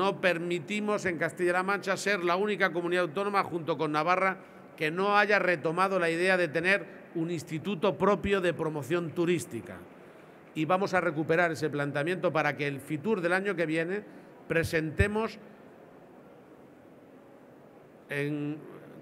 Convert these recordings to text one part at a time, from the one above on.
No permitimos en Castilla-La Mancha ser la única comunidad autónoma junto con Navarra que no haya retomado la idea de tener un instituto propio de promoción turística. Y vamos a recuperar ese planteamiento para que el FITUR del año que viene presentemos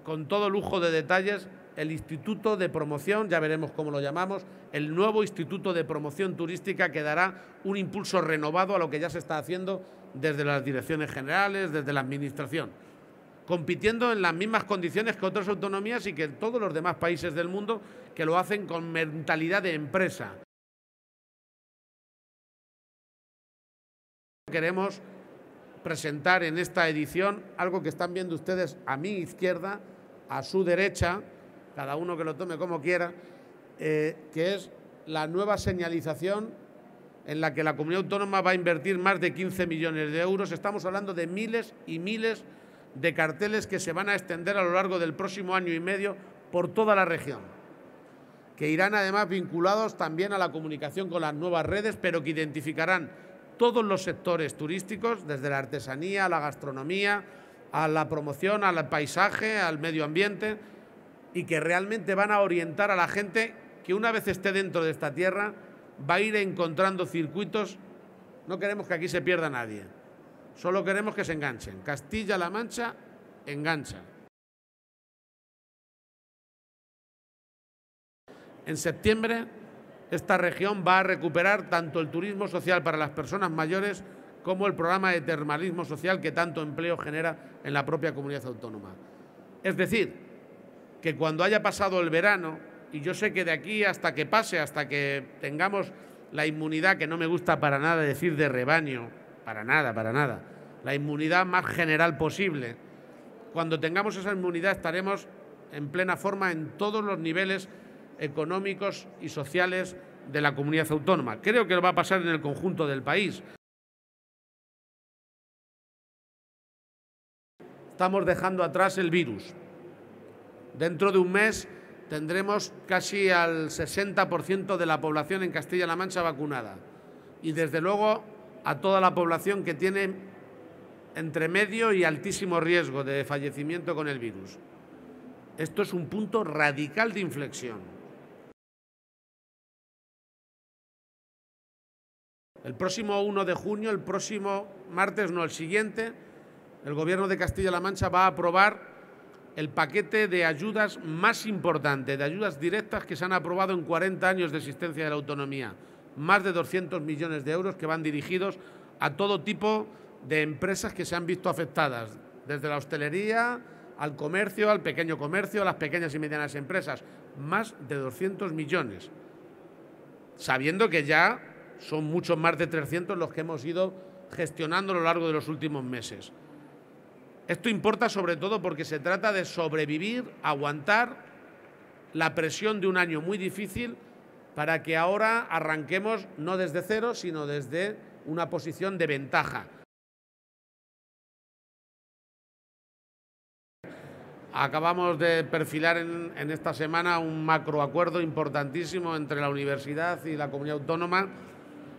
con todo lujo de detalles el Instituto de Promoción, ya veremos cómo lo llamamos, el nuevo Instituto de Promoción Turística que dará un impulso renovado a lo que ya se está haciendo desde las direcciones generales, desde la Administración, compitiendo en las mismas condiciones que otras autonomías y que todos los demás países del mundo que lo hacen con mentalidad de empresa. Queremos presentar en esta edición algo que están viendo ustedes a mi izquierda, a su derecha, cada uno que lo tome como quiera, eh, que es la nueva señalización en la que la comunidad autónoma va a invertir más de 15 millones de euros. Estamos hablando de miles y miles de carteles que se van a extender a lo largo del próximo año y medio por toda la región, que irán además vinculados también a la comunicación con las nuevas redes, pero que identificarán todos los sectores turísticos, desde la artesanía, a la gastronomía, a la promoción, al paisaje, al medio ambiente y que realmente van a orientar a la gente que una vez esté dentro de esta tierra va a ir encontrando circuitos. No queremos que aquí se pierda nadie, solo queremos que se enganchen. Castilla-La Mancha engancha. En septiembre esta región va a recuperar tanto el turismo social para las personas mayores como el programa de termalismo social que tanto empleo genera en la propia comunidad autónoma. Es decir, que cuando haya pasado el verano, y yo sé que de aquí hasta que pase, hasta que tengamos la inmunidad, que no me gusta para nada decir de rebaño, para nada, para nada, la inmunidad más general posible, cuando tengamos esa inmunidad estaremos en plena forma en todos los niveles económicos y sociales de la comunidad autónoma. Creo que lo va a pasar en el conjunto del país. Estamos dejando atrás el virus. Dentro de un mes tendremos casi al 60% de la población en Castilla-La Mancha vacunada. Y desde luego a toda la población que tiene entre medio y altísimo riesgo de fallecimiento con el virus. Esto es un punto radical de inflexión. El próximo 1 de junio, el próximo martes, no el siguiente, el Gobierno de Castilla-La Mancha va a aprobar el paquete de ayudas más importante, de ayudas directas que se han aprobado en 40 años de existencia de la autonomía. Más de 200 millones de euros que van dirigidos a todo tipo de empresas que se han visto afectadas, desde la hostelería al comercio, al pequeño comercio, a las pequeñas y medianas empresas. Más de 200 millones, sabiendo que ya son muchos más de 300 los que hemos ido gestionando a lo largo de los últimos meses. Esto importa sobre todo porque se trata de sobrevivir, aguantar la presión de un año muy difícil para que ahora arranquemos no desde cero, sino desde una posición de ventaja. Acabamos de perfilar en, esta semana un macroacuerdo importantísimo entre la universidad y la comunidad autónoma.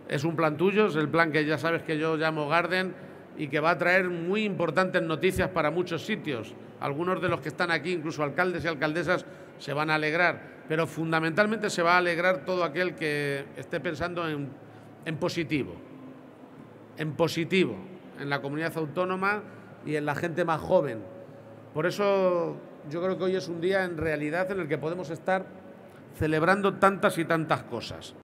Es un plan tuyo, es el plan que ya sabes que yo llamo Garden y que va a traer muy importantes noticias para muchos sitios. Algunos de los que están aquí, incluso alcaldes y alcaldesas, se van a alegrar, pero fundamentalmente se va a alegrar todo aquel que esté pensando en, positivo, en positivo, en la comunidad autónoma y en la gente más joven. Por eso yo creo que hoy es un día en realidad en el que podemos estar celebrando tantas y tantas cosas.